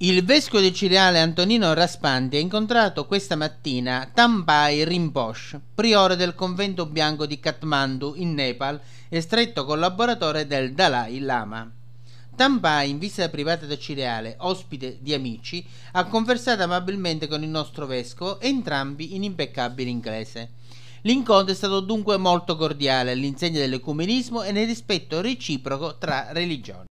Il vescovo di Cireale Antonino Raspanti ha incontrato questa mattina Tambai Rinpoche, priore del convento bianco di Kathmandu in Nepal e stretto collaboratore del Dalai Lama. Tambai, in visita privata da Cireale, ospite di amici, ha conversato amabilmente con il nostro vescovo, entrambi in impeccabile inglese. L'incontro è stato dunque molto cordiale all'insegna dell'ecumenismo e nel rispetto reciproco tra religioni.